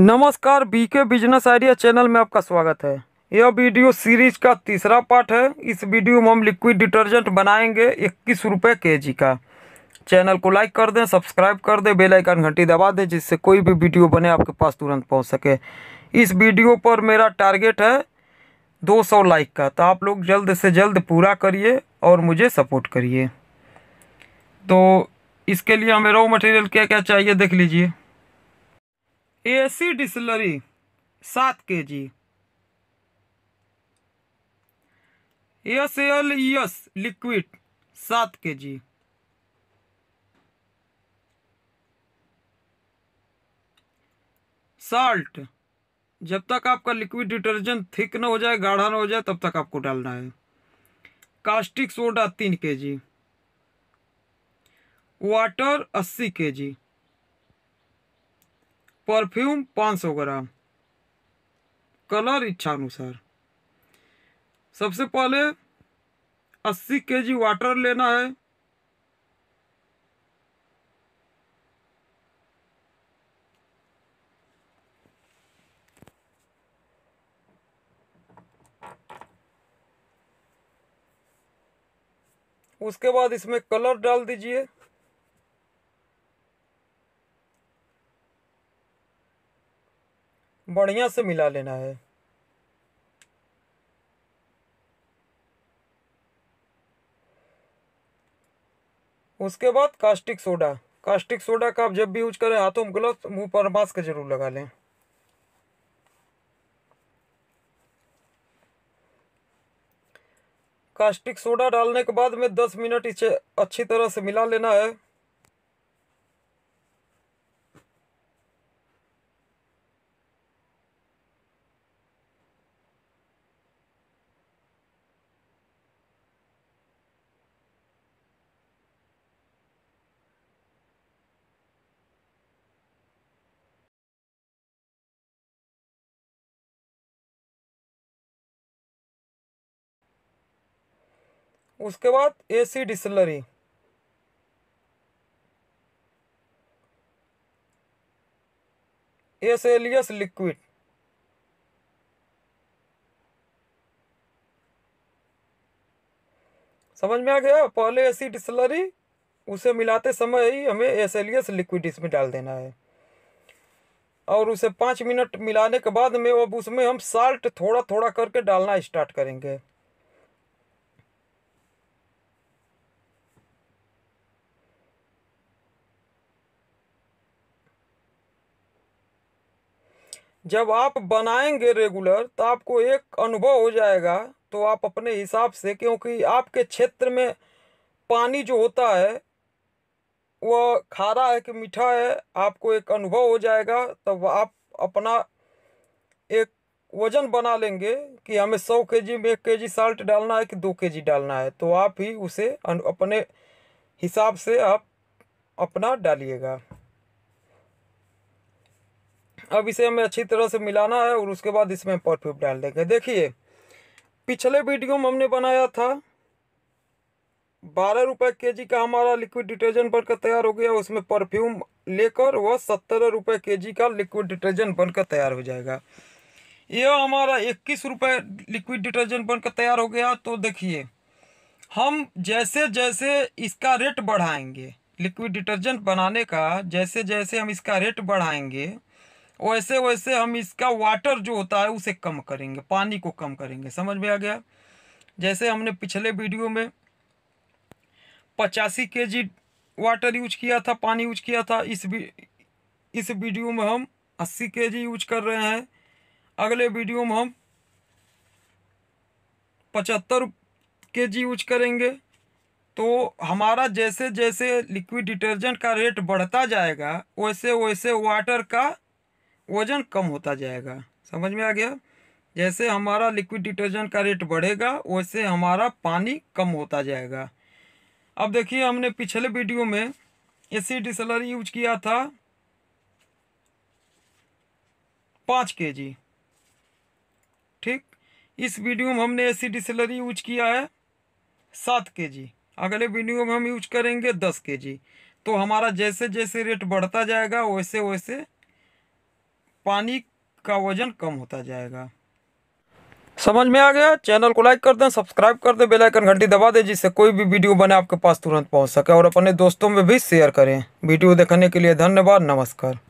नमस्कार BK business idea channel में आपका स्वागत है यह वीडियो सीरीज का तीसरा पार्ट है इस वीडियो में हम लिक्विड डिटर्जेंट बनाएंगे इक्कीस रुपये के जी का चैनल को लाइक कर दें सब्सक्राइब कर दें बेल आइकन घंटी दबा दें जिससे कोई भी वीडियो बने आपके पास तुरंत पहुंच सके इस वीडियो पर मेरा टारगेट है 200 लाइक का तो आप लोग जल्द से जल्द पूरा करिए और मुझे सपोर्ट करिए तो इसके लिए हमें रॉ मटेरियल क्या क्या चाहिए देख लीजिए एसी डिसलरी सात K G S L S liquid सात के जी साल्ट जब तक आपका लिक्विड डिटर्जेंट थिक ना हो जाए गाढ़ा ना हो जाए तब तक आपको डालना है कास्टिक सोडा तीन के जी वाटर अस्सी के जी परफ्यूम 500 ग्राम कलर इच्छा अनुसार सबसे पहले 80 केजी वाटर लेना है उसके बाद इसमें कलर डाल दीजिए बढ़िया से मिला लेना है उसके बाद कास्टिक सोडा कास्टिक सोडा का आप जब भी यूज करें हाथों में ग्लव्स मुंह पर मास्क जरूर लगा लें कास्टिक सोडा डालने के बाद में 10 मिनट इसे अच्छी तरह से मिला लेना है उसके बाद एसी डिसलरी एसेलियस लिक्विड समझ में आ गया पहले एसी डिसलरी उसे मिलाते समय ही हमें एसेलियस लिक्विड इसमें डाल देना है और उसे पाँच मिनट मिलाने के बाद में अब उसमें हम साल्ट थोड़ा थोड़ा करके डालना स्टार्ट करेंगे जब आप बनाएंगे रेगुलर तो आपको एक अनुभव हो जाएगा तो आप अपने हिसाब से क्योंकि आपके क्षेत्र में पानी जो होता है वह खारा है कि मीठा है आपको एक अनुभव हो जाएगा तब आप अपना एक वज़न बना लेंगे कि हमें सौ के जी में एक के जी साल्ट डालना है कि दो के जी डालना है तो आप ही उसे अपने हिसाब से आप अपना डालिएगा अब इसे हमें अच्छी तरह से मिलाना है और उसके बाद इसमें परफ्यूम डाल देंगे देखिए पिछले वीडियो में हमने बनाया था बारह रुपये के जी का हमारा लिक्विड डिटर्जेंट बनकर तैयार हो गया उसमें परफ्यूम लेकर वह सत्तर रुपये के जी का लिक्विड डिटर्जेंट बनकर तैयार हो जाएगा यह हमारा इक्कीस रुपये लिक्विड डिटर्जेंट बनकर तैयार हो गया तो देखिए हम जैसे जैसे इसका रेट बढ़ाएंगे लिक्विड डिटर्जेंट बनाने का जैसे जैसे हम इसका रेट बढ़ाएंगे वैसे वैसे हम इसका वाटर जो होता है उसे कम करेंगे पानी को कम करेंगे समझ में आ गया जैसे हमने पिछले वीडियो में पचासी के जी वाटर यूज किया था पानी यूज किया था इस भी, इस वीडियो में हम अस्सी के जी यूज कर रहे हैं अगले वीडियो में हम पचहत्तर के जी यूज करेंगे तो हमारा जैसे जैसे लिक्विड डिटर्जेंट का रेट बढ़ता जाएगा वैसे वैसे वाटर का वज़न कम होता जाएगा समझ में आ गया जैसे हमारा लिक्विड डिटर्जेंट का रेट बढ़ेगा वैसे हमारा पानी कम होता जाएगा अब देखिए हमने पिछले वीडियो में एसी डिसलर यूज किया था पाँच के जी ठीक इस वीडियो में हमने एसी डिसलर यूज किया है सात के जी अगले वीडियो में हम यूज करेंगे दस के जी तो हमारा जैसे जैसे रेट बढ़ता जाएगा वैसे वैसे पानी का वजन कम होता जाएगा समझ में आ गया चैनल को लाइक कर दें सब्सक्राइब कर दें बेलाइकन घंटी दबा दें जिससे कोई भी वीडियो बने आपके पास तुरंत पहुंच सके और अपने दोस्तों में भी शेयर करें वीडियो देखने के लिए धन्यवाद नमस्कार